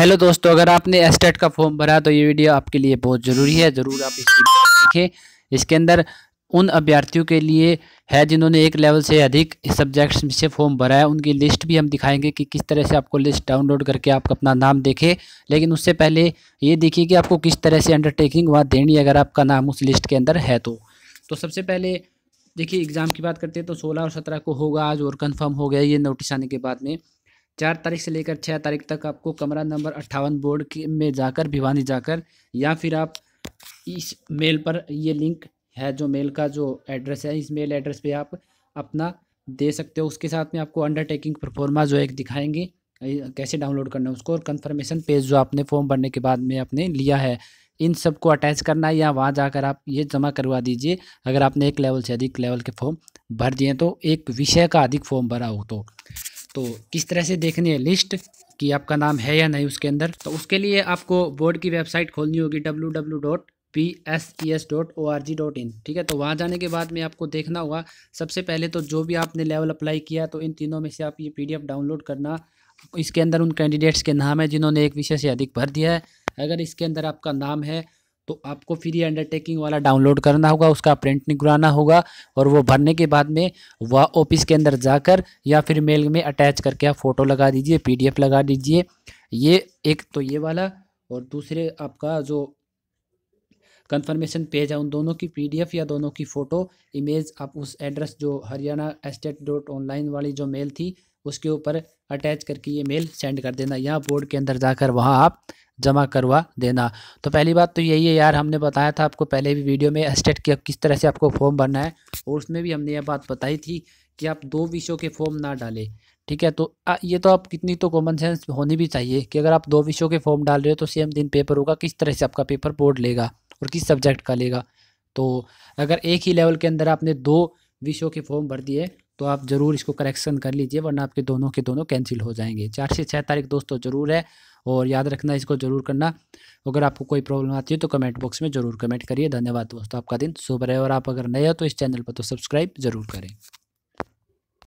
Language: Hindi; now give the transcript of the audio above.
हेलो दोस्तों अगर आपने एस्टेट का फॉर्म भरा तो ये वीडियो आपके लिए बहुत ज़रूरी है ज़रूर आप इसे देखें इसके अंदर उन अभ्यर्थियों के लिए है जिन्होंने एक लेवल से अधिक सब्जेक्ट्स से फॉर्म भरा है उनकी लिस्ट भी हम दिखाएंगे कि किस तरह से आपको लिस्ट डाउनलोड करके आप अपना नाम देखें लेकिन उससे पहले ये देखिए कि आपको किस तरह से अंडरटेकिंग वहाँ देनी है अगर आपका नाम उस लिस्ट के अंदर है तो, तो सबसे पहले देखिए एग्ज़ाम की बात करते हैं तो सोलह और सत्रह को होगा आज और कन्फर्म हो गया ये नोटिस आने के बाद में चार तारीख से लेकर छः तारीख तक आपको कमरा नंबर अट्ठावन बोर्ड के में जाकर भिवानी जाकर या फिर आप इस मेल पर ये लिंक है जो मेल का जो एड्रेस है इस मेल एड्रेस पे आप अपना दे सकते हो उसके साथ में आपको अंडरटेकिंग परफॉर्मा जो एक दिखाएंगे कैसे डाउनलोड करना है उसको और कन्फर्मेशन पेज जो आपने फॉर्म भरने के बाद में आपने लिया है इन सब को अटैच करना है या वहाँ जाकर आप ये जमा करवा दीजिए अगर आपने एक लेवल से अधिक लेवल के फॉर्म भर दिए तो एक विषय का अधिक फॉर्म भरा हो तो तो किस तरह से देखनी है लिस्ट कि आपका नाम है या नहीं उसके अंदर तो उसके लिए आपको बोर्ड की वेबसाइट खोलनी होगी W W dot P S E S dot O R G dot in ठीक है तो वहाँ जाने के बाद में आपको देखना होगा सबसे पहले तो जो भी आपने लेवल अप्लाई किया तो इन तीनों में से आप ये पी डी एफ डाउनलोड करना इसके अंदर उन कैंडिडेट्स के नाम है जिन्होंने एक विषय से अधिक भर दिया है अगर इसके अंदर आपका नाम है तो आपको फिर ये अंडरटेकिंग वाला डाउनलोड करना होगा उसका प्रिंट निकलाना होगा और वो भरने के बाद में वह ऑफिस के अंदर जाकर या फिर मेल में अटैच करके आप फ़ोटो लगा दीजिए पीडीएफ लगा दीजिए ये एक तो ये वाला और दूसरे आपका जो कंफर्मेशन पेज है उन दोनों की पीडीएफ या दोनों की फ़ोटो इमेज आप उस एड्रेस जो हरियाणा एस्टेट डॉट ऑनलाइन वाली जो मेल थी उसके ऊपर अटैच करके ये मेल सेंड कर देना या बोर्ड के अंदर जाकर वहाँ आप जमा करवा देना तो पहली बात तो यही है यार हमने बताया था आपको पहले भी वीडियो में एस्टेट की किस तरह से आपको फॉर्म भरना है और उसमें भी हमने यह बात बताई थी कि आप दो विषयों के फॉर्म ना डालें ठीक है तो आ, ये तो आप कितनी तो कॉमन सेंस होनी भी चाहिए कि अगर आप दो विषयों के फॉर्म डाल रहे हो तो सेम दिन पेपर होगा किस तरह से आपका पेपर बोर्ड लेगा और किस सब्जेक्ट का लेगा तो अगर एक ही लेवल के अंदर आपने दो विषयों के फॉर्म भर दिए तो आप ज़रूर इसको करेक्शन कर लीजिए वरना आपके दोनों के दोनों कैंसिल हो जाएंगे चार से छः तारीख दोस्तों ज़रूर है और याद रखना इसको ज़रूर करना अगर आपको कोई प्रॉब्लम आती है तो कमेंट बॉक्स में ज़रूर कमेंट करिए धन्यवाद दोस्तों आपका दिन शुभ रहे और आप अगर नए हो तो इस चैनल पर तो सब्सक्राइब ज़रूर करें